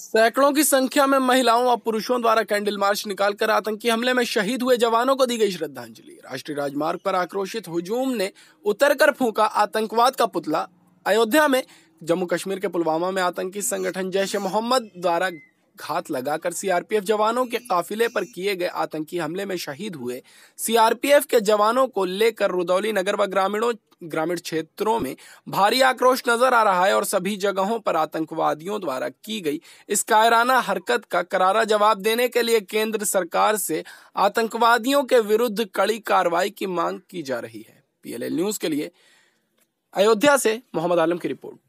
सैकड़ों की संख्या में महिलाओं और पुरुषों द्वारा कैंडल मार्च निकालकर आतंकी हमले में शहीद हुए जवानों को दी गई श्रद्धांजलि राष्ट्रीय राजमार्ग पर आक्रोशित हुजूम ने उतरकर फूका आतंकवाद का पुतला अयोध्या में जम्मू कश्मीर के पुलवामा में आतंकी संगठन जैश ए मोहम्मद द्वारा घात लगाकर सीआरपीएफ जवानों के काफिले पर किए गए आतंकी हमले में शहीद हुए सीआरपीएफ के जवानों को लेकर रुदौली नगर व ग्रामीणों ग्रामीण क्षेत्रों में भारी आक्रोश नजर आ रहा है और सभी जगहों पर आतंकवादियों द्वारा की गई इस कायराना हरकत का करारा जवाब देने के लिए केंद्र सरकार से आतंकवादियों के विरुद्ध कड़ी कार्रवाई की मांग की जा रही है पीएलएल न्यूज के लिए अयोध्या से मोहम्मद आलम की रिपोर्ट